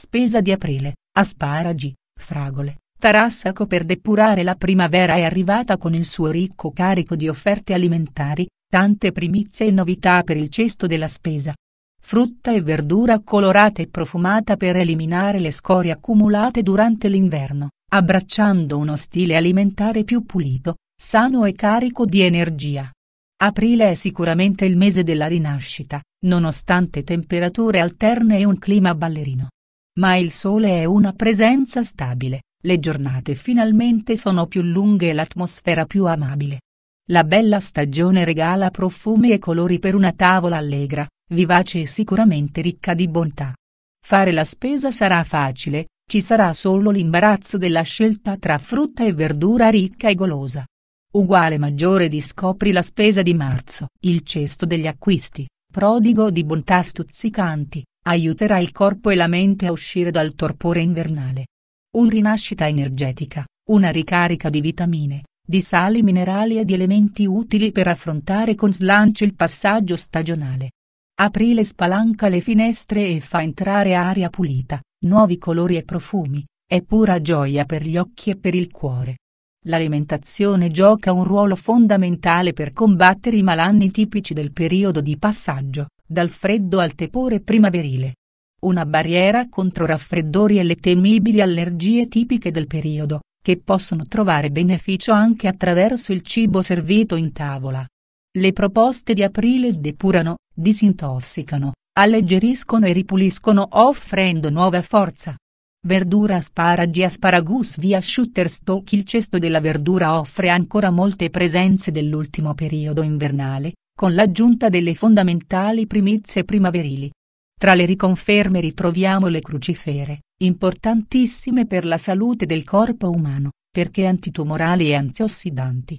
Spesa di aprile, asparagi, fragole. Tarassaco per depurare la primavera è arrivata con il suo ricco carico di offerte alimentari, tante primizie e novità per il cesto della spesa. Frutta e verdura colorata e profumata per eliminare le scorie accumulate durante l'inverno, abbracciando uno stile alimentare più pulito, sano e carico di energia. Aprile è sicuramente il mese della rinascita, nonostante temperature alterne e un clima ballerino ma il sole è una presenza stabile, le giornate finalmente sono più lunghe e l'atmosfera più amabile. La bella stagione regala profumi e colori per una tavola allegra, vivace e sicuramente ricca di bontà. Fare la spesa sarà facile, ci sarà solo l'imbarazzo della scelta tra frutta e verdura ricca e golosa. Uguale maggiore di scopri la spesa di marzo, il cesto degli acquisti, prodigo di bontà stuzzicanti, aiuterà il corpo e la mente a uscire dal torpore invernale. Un rinascita energetica, una ricarica di vitamine, di sali minerali e di elementi utili per affrontare con slancio il passaggio stagionale. Aprile spalanca le finestre e fa entrare aria pulita, nuovi colori e profumi, è pura gioia per gli occhi e per il cuore. L'alimentazione gioca un ruolo fondamentale per combattere i malanni tipici del periodo di passaggio dal freddo al tepore primaverile. Una barriera contro raffreddori e le temibili allergie tipiche del periodo, che possono trovare beneficio anche attraverso il cibo servito in tavola. Le proposte di aprile depurano, disintossicano, alleggeriscono e ripuliscono offrendo nuova forza. Verdura asparagi asparagus via Shutterstock Il cesto della verdura offre ancora molte presenze dell'ultimo periodo invernale, con l'aggiunta delle fondamentali primizie primaverili. Tra le riconferme ritroviamo le crucifere, importantissime per la salute del corpo umano, perché antitumorali e antiossidanti.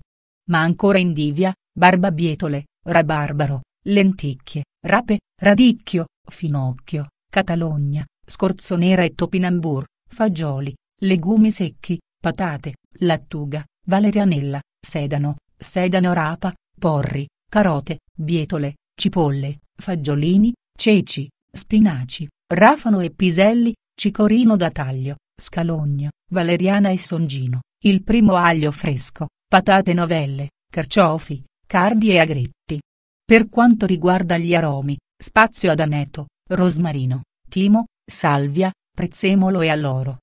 Ma ancora indivia, barbabietole, rabarbaro, lenticchie, rape, radicchio, finocchio, catalogna, scorzonera e topinambur, fagioli, legumi secchi, patate, lattuga, valerianella, sedano, sedano rapa, porri, carote, bietole, cipolle, fagiolini, ceci, spinaci, rafano e piselli, cicorino da taglio, scalogno, valeriana e songino, il primo aglio fresco, patate novelle, carciofi, cardi e agretti. Per quanto riguarda gli aromi, spazio ad aneto, rosmarino, timo, salvia, prezzemolo e alloro.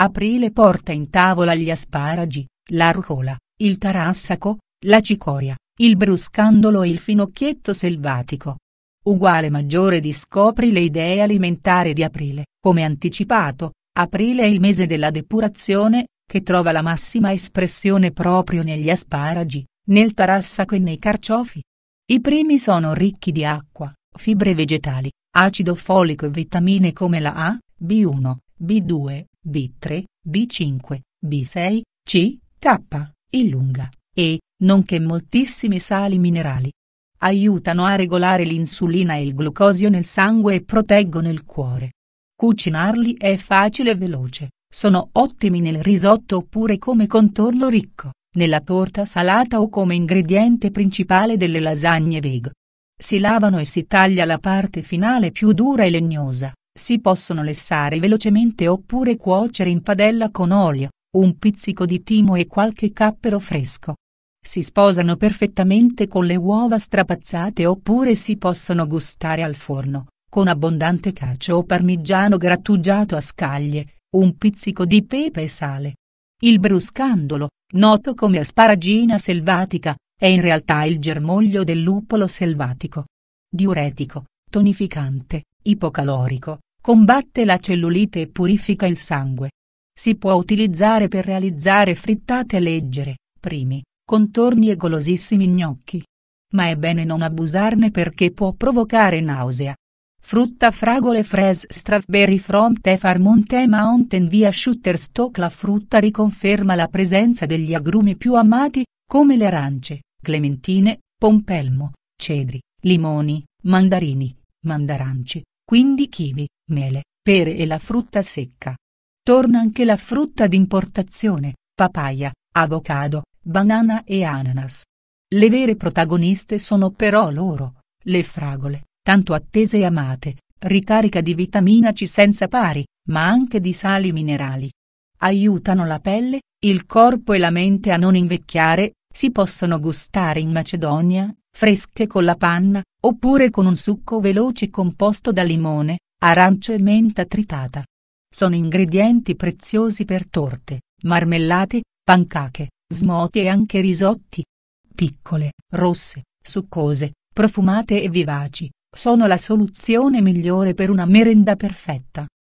Aprile porta in tavola gli asparagi, la rucola, il tarassaco, la cicoria, il bruscandolo e il finocchietto selvatico. Uguale maggiore di scopri le idee alimentari di aprile. Come anticipato, aprile è il mese della depurazione, che trova la massima espressione proprio negli asparagi, nel tarassaco e nei carciofi. I primi sono ricchi di acqua, fibre vegetali, acido folico e vitamine come la A, B1, B2, B3, B5, B6, C, K, I lunga, E, nonché moltissimi sali minerali. Aiutano a regolare l'insulina e il glucosio nel sangue e proteggono il cuore. Cucinarli è facile e veloce, sono ottimi nel risotto oppure come contorno ricco, nella torta salata o come ingrediente principale delle lasagne veg. Si lavano e si taglia la parte finale più dura e legnosa, si possono lessare velocemente oppure cuocere in padella con olio, un pizzico di timo e qualche cappero fresco. Si sposano perfettamente con le uova strapazzate oppure si possono gustare al forno, con abbondante cacio o parmigiano grattugiato a scaglie, un pizzico di pepe e sale. Il bruscandolo, noto come asparagina selvatica, è in realtà il germoglio del lupolo selvatico. Diuretico, tonificante, ipocalorico, combatte la cellulite e purifica il sangue. Si può utilizzare per realizzare frittate leggere, primi, contorni e golosissimi gnocchi. Ma è bene non abusarne perché può provocare nausea. Frutta fragole fresh strawberry from the farm the mountain via Shutterstock La frutta riconferma la presenza degli agrumi più amati, come le arance, clementine, pompelmo, cedri, limoni, mandarini, mandaranci, quindi kiwi, mele, pere e la frutta secca. Torna anche la frutta d'importazione, papaya, avocado, banana e ananas. Le vere protagoniste sono però loro, le fragole, tanto attese e amate, ricarica di vitamina C senza pari, ma anche di sali minerali. Aiutano la pelle, il corpo e la mente a non invecchiare, si possono gustare in Macedonia, fresche con la panna, oppure con un succo veloce composto da limone, arancio e menta tritata. Sono ingredienti preziosi per torte, marmellate, pancache, smoti e anche risotti. Piccole, rosse, succose, profumate e vivaci, sono la soluzione migliore per una merenda perfetta.